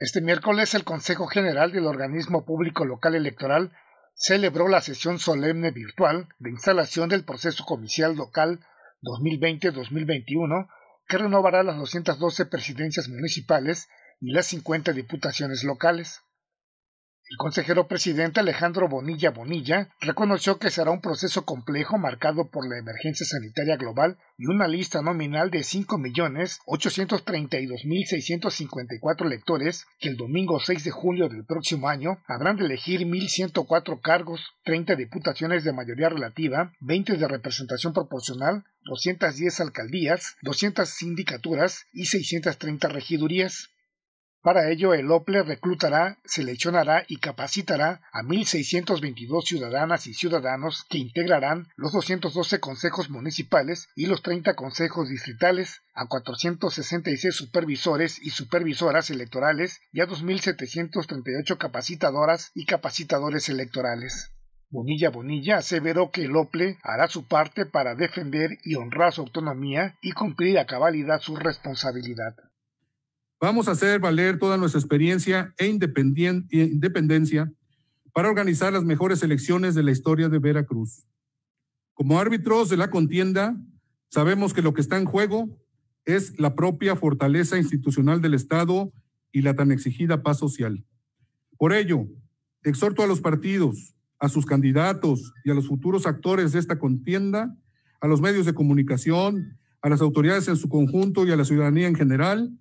Este miércoles el Consejo General del Organismo Público Local Electoral celebró la sesión solemne virtual de instalación del proceso comicial local 2020-2021 que renovará las 212 presidencias municipales y las 50 diputaciones locales. El consejero presidente Alejandro Bonilla Bonilla reconoció que será un proceso complejo marcado por la emergencia sanitaria global y una lista nominal de 5.832.654 electores que el domingo 6 de julio del próximo año habrán de elegir 1.104 cargos, 30 diputaciones de mayoría relativa, 20 de representación proporcional, 210 alcaldías, 200 sindicaturas y 630 regidurías. Para ello, el OPLE reclutará, seleccionará y capacitará a 1.622 ciudadanas y ciudadanos que integrarán los 212 consejos municipales y los 30 consejos distritales, a 466 supervisores y supervisoras electorales y a 2.738 capacitadoras y capacitadores electorales. Bonilla Bonilla aseveró que el OPLE hará su parte para defender y honrar su autonomía y cumplir a cabalidad su responsabilidad. Vamos a hacer valer toda nuestra experiencia e, e independencia para organizar las mejores elecciones de la historia de Veracruz. Como árbitros de la contienda, sabemos que lo que está en juego es la propia fortaleza institucional del Estado y la tan exigida paz social. Por ello, exhorto a los partidos, a sus candidatos y a los futuros actores de esta contienda, a los medios de comunicación, a las autoridades en su conjunto y a la ciudadanía en general,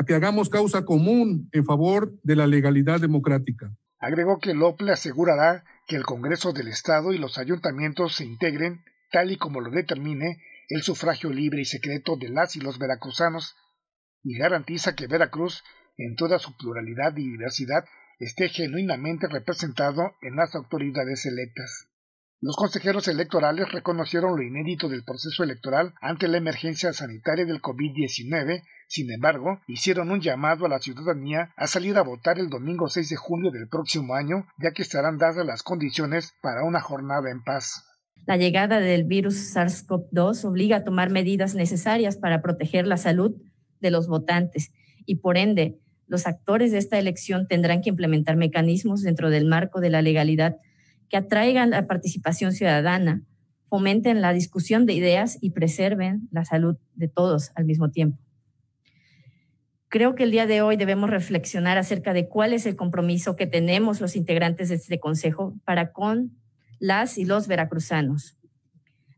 a que hagamos causa común en favor de la legalidad democrática. Agregó que le asegurará que el Congreso del Estado y los ayuntamientos se integren, tal y como lo determine el sufragio libre y secreto de las y los veracruzanos, y garantiza que Veracruz, en toda su pluralidad y diversidad, esté genuinamente representado en las autoridades electas. Los consejeros electorales reconocieron lo inédito del proceso electoral ante la emergencia sanitaria del COVID-19, sin embargo, hicieron un llamado a la ciudadanía a salir a votar el domingo 6 de junio del próximo año, ya que estarán dadas las condiciones para una jornada en paz. La llegada del virus SARS-CoV-2 obliga a tomar medidas necesarias para proteger la salud de los votantes y, por ende, los actores de esta elección tendrán que implementar mecanismos dentro del marco de la legalidad que atraigan la participación ciudadana, fomenten la discusión de ideas y preserven la salud de todos al mismo tiempo. Creo que el día de hoy debemos reflexionar acerca de cuál es el compromiso que tenemos los integrantes de este Consejo para con las y los veracruzanos.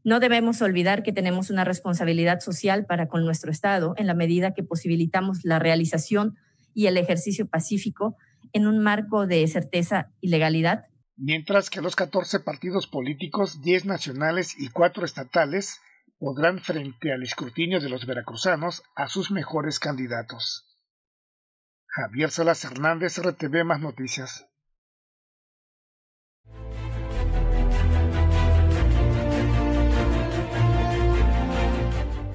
No debemos olvidar que tenemos una responsabilidad social para con nuestro Estado en la medida que posibilitamos la realización y el ejercicio pacífico en un marco de certeza y legalidad mientras que los 14 partidos políticos, 10 nacionales y 4 estatales, podrán frente al escrutinio de los veracruzanos a sus mejores candidatos. Javier Salas Hernández, RTV Más Noticias.